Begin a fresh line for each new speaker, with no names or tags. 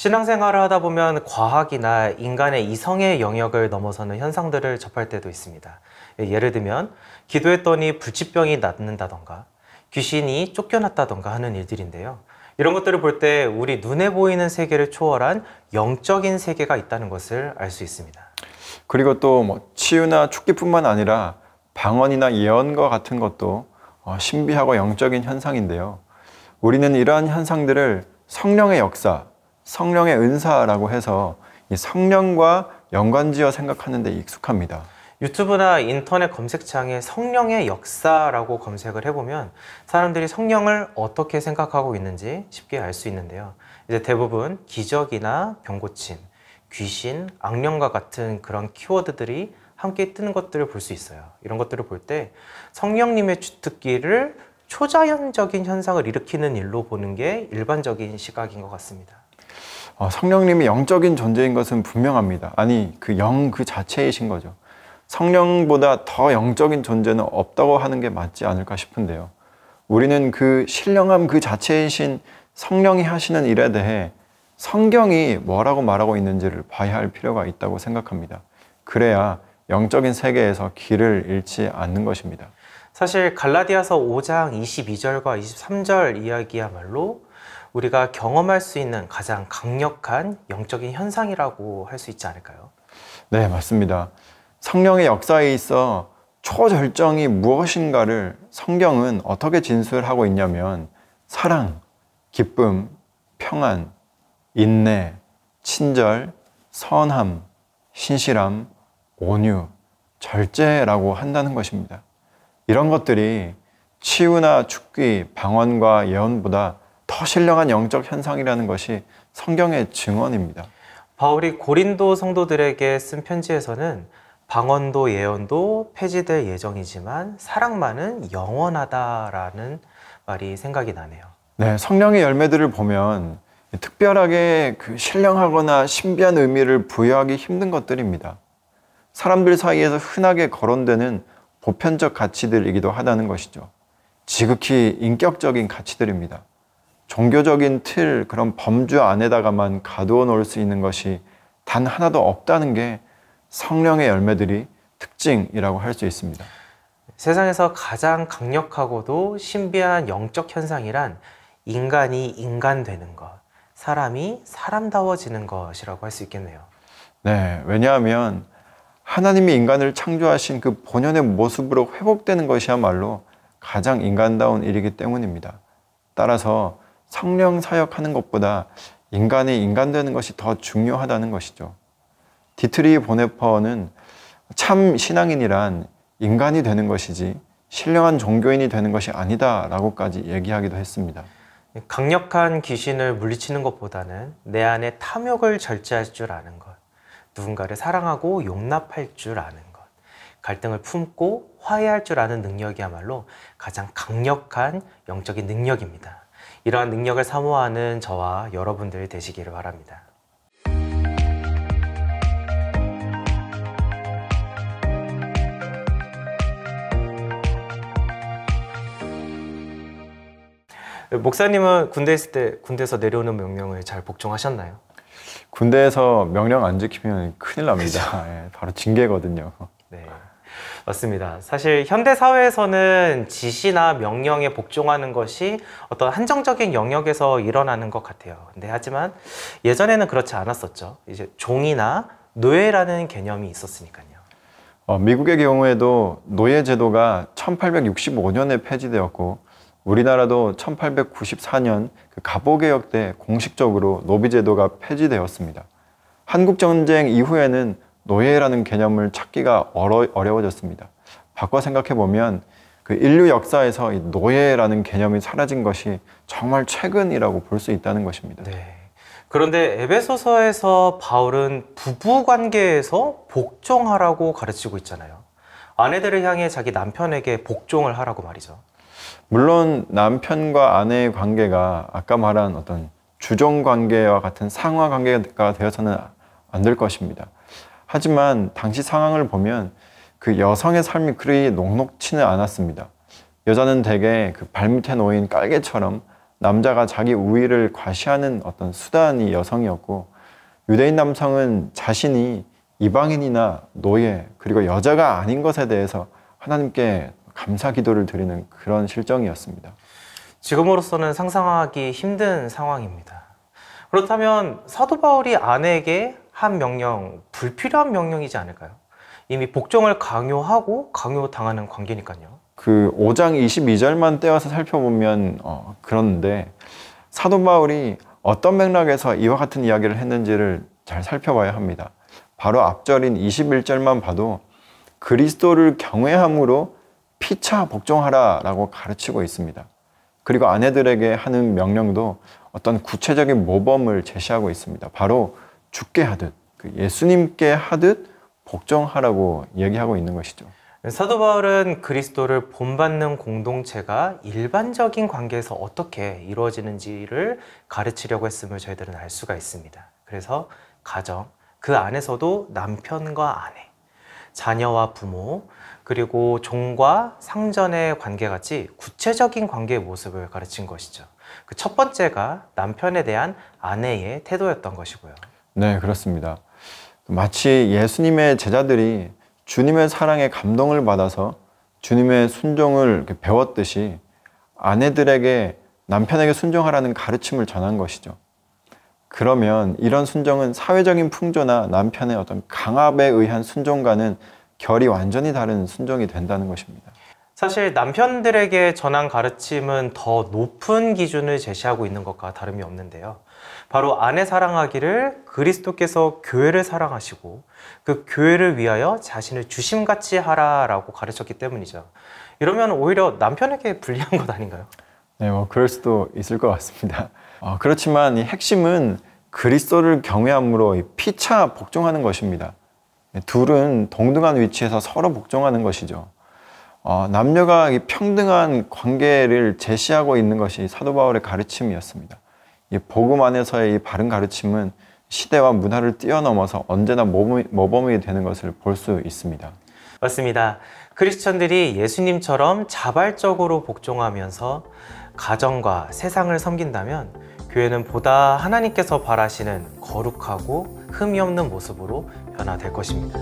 신앙생활을 하다 보면 과학이나 인간의 이성의 영역을 넘어서는 현상들을 접할 때도 있습니다. 예, 예를 들면 기도했더니 불치병이 낫는다던가 귀신이 쫓겨났다던가 하는 일들인데요. 이런 것들을 볼 때 우리 눈에 보이는 세계를 초월한 영적인 세계가 있다는 것을 알 수 있습니다.
그리고 또 뭐 치유나 축기뿐만 아니라 방언이나 예언과 같은 것도 어, 신비하고 영적인 현상인데요. 우리는 이러한 현상들을 성령의 역사, 성령의 은사라고 해서 이 성령과 연관지어 생각하는 데 익숙합니다.
유튜브나 인터넷 검색창에 성령의 역사라고 검색을 해보면 사람들이 성령을 어떻게 생각하고 있는지 쉽게 알 수 있는데요. 이제 대부분 기적이나 병고침, 귀신, 악령과 같은 그런 키워드들이 함께 뜨는 것들을 볼 수 있어요. 이런 것들을 볼 때 성령님의 주특기를 초자연적인 현상을 일으키는 일로 보는 게 일반적인 시각인 것 같습니다.
아, 성령님이 영적인 존재인 것은 분명합니다. 아니, 그 영그 그 자체이신 거죠. 성령보다 더 영적인 존재는 없다고 하는 게 맞지 않을까 싶은데요. 우리는 그 신령함 그 자체이신 성령이 하시는 일에 대해 성경이 뭐라고 말하고 있는지를 봐야 할 필요가 있다고 생각합니다. 그래야 영적인 세계에서 길을 잃지 않는 것입니다.
사실 갈라디아서 5장 22절과 23절 이야기야말로 우리가 경험할 수 있는 가장 강력한 영적인 현상이라고 할 수 있지 않을까요?
네, 맞습니다. 성령의 역사에 있어 초절정이 무엇인가를 성경은 어떻게 진술하고 있냐면 사랑, 기쁨, 평안, 인내, 친절, 선함, 신실함, 온유, 절제라고 한다는 것입니다. 이런 것들이 치유나 축기, 방언과 예언보다 신령한 영적 현상이라는 것이 성경의 증언입니다.
바울이 고린도 성도들에게 쓴 편지에서는 방언도 예언도 폐지될 예정이지만 사랑만은 영원하다라는 말이 생각이 나네요.
네, 성령의 열매들을 보면 특별하게 그 신령하거나 신비한 의미를 부여하기 힘든 것들입니다. 사람들 사이에서 흔하게 거론되는 보편적 가치들이기도 하다는 것이죠. 지극히 인격적인 가치들입니다. 종교적인 틀, 그런 범주 안에다가만 가두어 놓을 수 있는 것이 단 하나도
없다는 게 성령의 열매들이 특징이라고 할 수 있습니다. 세상에서 가장 강력하고도 신비한 영적 현상이란 인간이 인간되는 것, 사람이 사람다워지는 것이라고 할 수 있겠네요.
네, 왜냐하면 하나님이 인간을 창조하신 그 본연의 모습으로 회복되는 것이야말로 가장 인간다운 일이기 때문입니다. 따라서 성령 사역하는 것보다 인간이 인간되는 것이 더 중요하다는 것이죠. 디트리 보네퍼는 참 신앙인이란 인간이 되는 것이지 신령한 종교인이 되는 것이 아니다라고까지 얘기하기도 했습니다.
강력한 귀신을 물리치는 것보다는 내 안에 탐욕을 절제할 줄 아는 것, 누군가를 사랑하고 용납할 줄 아는 것, 갈등을 품고 화해할 줄 아는 능력이야말로 가장 강력한 영적인 능력입니다. 이러한 능력을 사모하는 저와 여러분들 되시기를 바랍니다. 목사님은 군대 있을 때 군대에서 내려오는 명령을 잘 복종하셨나요?
군대에서 명령 안 지키면 큰일 납니다. 그렇죠. 예, 바로 징계거든요. 네. 맞습니다.
사실 현대 사회에서는 지시나 명령에 복종하는 것이 어떤 한정적인 영역에서 일어나는 것 같아요. 근데 하지만 예전에는 그렇지 않았었죠. 이제 종이나 노예라는 개념이 있었으니까요.
어, 미국의 경우에도 노예 제도가 1865년에 폐지되었고 우리나라도 1894년 그 갑오개혁 때 공식적으로 노비 제도가 폐지되었습니다. 한국전쟁 이후에는 노예라는 개념을 찾기가 어려, 워졌습니다 바꿔 생각해 보면 그 인류 역사에서 노예라는 개념이 사라진 것이 정말 최근이라고 볼 수 있다는 것입니다. 네.
그런데 에베소서에서 바울은 부부 관계에서 복종하라고 가르치고 있잖아요. 아내들을 향해 자기 남편에게 복종을 하라고 말이죠.
물론 남편과 아내의 관계가 아까 말한 어떤 주종 관계와 같은 상하 관계가 되어서는 안 될 것입니다. 하지만 당시 상황을 보면 그 여성의 삶이 그리 녹록치는 않았습니다. 여자는 대개 그 발밑에 놓인 깔개처럼 남자가 자기 우위를 과시하는 어떤 수단이 여성이었고 유대인 남성은 자신이 이방인이나 노예 그리고 여자가 아닌 것에 대해서 하나님께 감사 기도를 드리는 그런 실정이었습니다.
지금으로서는 상상하기 힘든 상황입니다. 그렇다면 사도 바울이 아내에게 한 명령, 불필요한 명령이지 않을까요? 이미 복종을 강요하고 강요당하는 관계니까요.
그 5장 22절만 떼어서 살펴보면 어, 그런데 사도 바울이 어떤 맥락에서 이와 같은 이야기를 했는지를 잘 살펴봐야 합니다. 바로 앞절인 21절만 봐도 그리스도를 경외함으로 피차 복종하라 라고 가르치고 있습니다. 그리고 아내들에게 하는 명령도 어떤 구체적인 모범을 제시하고 있습니다. 바로 죽게 하듯 그 예수님께 하듯 복종하라고 얘기하고 있는 것이죠.
사도 바울은 그리스도를 본받는 공동체가 일반적인 관계에서 어떻게 이루어지는지를 가르치려고 했음을 저희들은 알 수가 있습니다. 그래서 가정, 그 안에서도 남편과 아내, 자녀와 부모, 그리고 종과 상전의 관계 같이 구체적인 관계의 모습을 가르친 것이죠. 그 첫 번째가 남편에 대한 아내의 태도였던 것이고요.
네, 그렇습니다. 마치 예수님의 제자들이 주님의 사랑에 감동을 받아서 주님의 순종을 배웠듯이 아내들에게 남편에게 순종하라는 가르침을 전한 것이죠. 그러면 이런 순종은 사회적인 풍조나 남편의 어떤 강압에 의한 순종과는 결이 완전히 다른 순종이 된다는 것입니다.
사실 남편들에게 전한 가르침은 더 높은 기준을 제시하고 있는 것과 다름이 없는데요. 바로 아내 사랑하기를 그리스도께서 교회를 사랑하시고 그 교회를 위하여 자신을 주심같이 하라라고 가르쳤기 때문이죠. 이러면 오히려 남편에게 불리한 것 아닌가요?
네, 뭐 그럴 수도 있을 것 같습니다. 어, 그렇지만 이 핵심은 그리스도를 경외함으로 피차 복종하는 것입니다. 네, 둘은 동등한 위치에서 서로 복종하는 것이죠. 어, 남녀가 평등한 관계를 제시하고 있는 것이 사도 바울의 가르침이었습니다. 이 복음 안에서의 이 바른 가르침은 시대와 문화를 뛰어넘어서 언제나 모범이 되는 것을 볼 수 있습니다.
맞습니다. 크리스천들이 예수님처럼 자발적으로 복종하면서 가정과 세상을 섬긴다면 교회는 보다 하나님께서 바라시는 거룩하고 흠이 없는 모습으로 변화될 것입니다.